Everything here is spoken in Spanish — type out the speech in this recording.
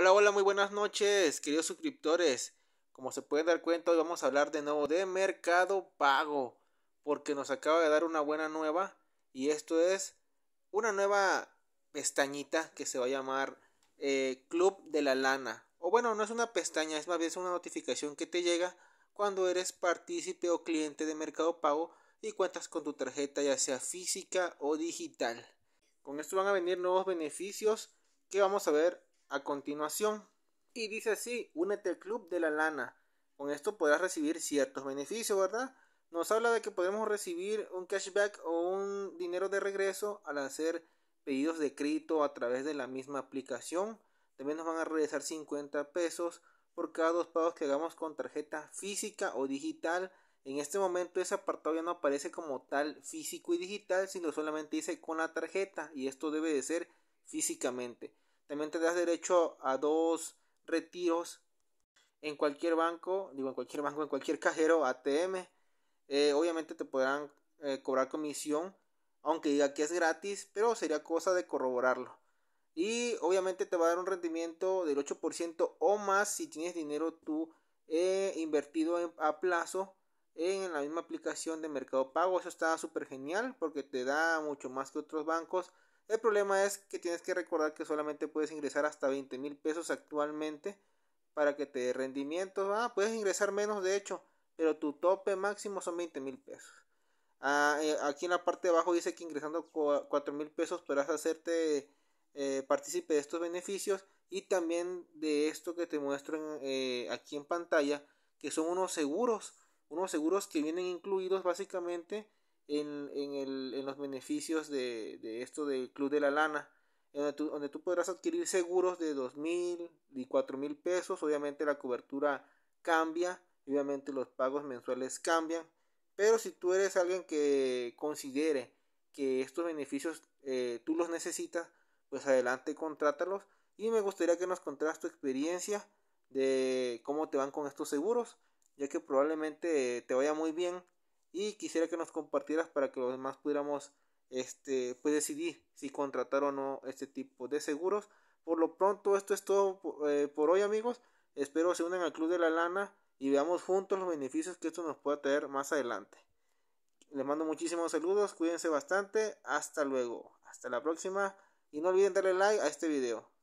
Hola, hola, muy buenas noches, queridos suscriptores. Como se pueden dar cuenta, hoy vamos a hablar de nuevo de Mercado Pago, porque nos acaba de dar una buena nueva y esto es una nueva pestañita que se va a llamar eh, Club de la Lana. O bueno, no es una pestaña, es más bien una notificación que te llega cuando eres partícipe o cliente de Mercado Pago y cuentas con tu tarjeta ya sea física o digital. Con esto van a venir nuevos beneficios que vamos a ver a continuación. Y dice así, únete al Club de la Lana. Con esto podrás recibir ciertos beneficios, ¿verdad? Nos habla de que podemos recibir un cashback o un dinero de regreso al hacer pedidos de crédito a través de la misma aplicación. También nos van a regresar 50 pesos por cada dos pagos que hagamos con tarjeta física o digital. En este momento ese apartado ya no aparece como tal físico y digital, sino solamente dice con la tarjeta y esto debe de ser físicamente. También te das derecho a dos retiros en cualquier banco, digo en cualquier banco, en cualquier cajero ATM. Eh, obviamente te podrán eh, cobrar comisión, aunque diga que es gratis, pero sería cosa de corroborarlo. Y obviamente te va a dar un rendimiento del 8% o más si tienes dinero tú eh, invertido a plazo en la misma aplicación de Mercado Pago. Eso está súper genial porque te da mucho más que otros bancos. El problema es que tienes que recordar que solamente puedes ingresar hasta 20 mil pesos actualmente para que te dé rendimiento. Ah, puedes ingresar menos de hecho, pero tu tope máximo son 20 mil pesos. Ah, eh, aquí en la parte de abajo dice que ingresando 4 mil pesos podrás hacerte eh, partícipe de estos beneficios y también de esto que te muestro eh, aquí en pantalla, que son unos seguros, unos seguros que vienen incluidos básicamente en, los beneficios de, esto del Club de la Lana, donde tú, podrás adquirir seguros de mil y mil pesos. Obviamente la cobertura cambia, obviamente los pagos mensuales cambian, pero si tú eres alguien que considere que estos beneficios eh, tú los necesitas, pues adelante contrátalos. Y me gustaría que nos contaras tu experiencia de cómo te van con estos seguros, ya que probablemente te vaya muy bien y quisiera que nos compartieras para que los demás pudiéramos este, pues decidir si contratar o no este tipo de seguros. Por lo pronto, esto es todo por, eh, por hoy, amigos. Espero se unan al Club de la Lana y veamos juntos los beneficios que esto nos pueda traer más adelante. Les mando muchísimos saludos, cuídense bastante, hasta luego, hasta la próxima y no olviden darle like a este video.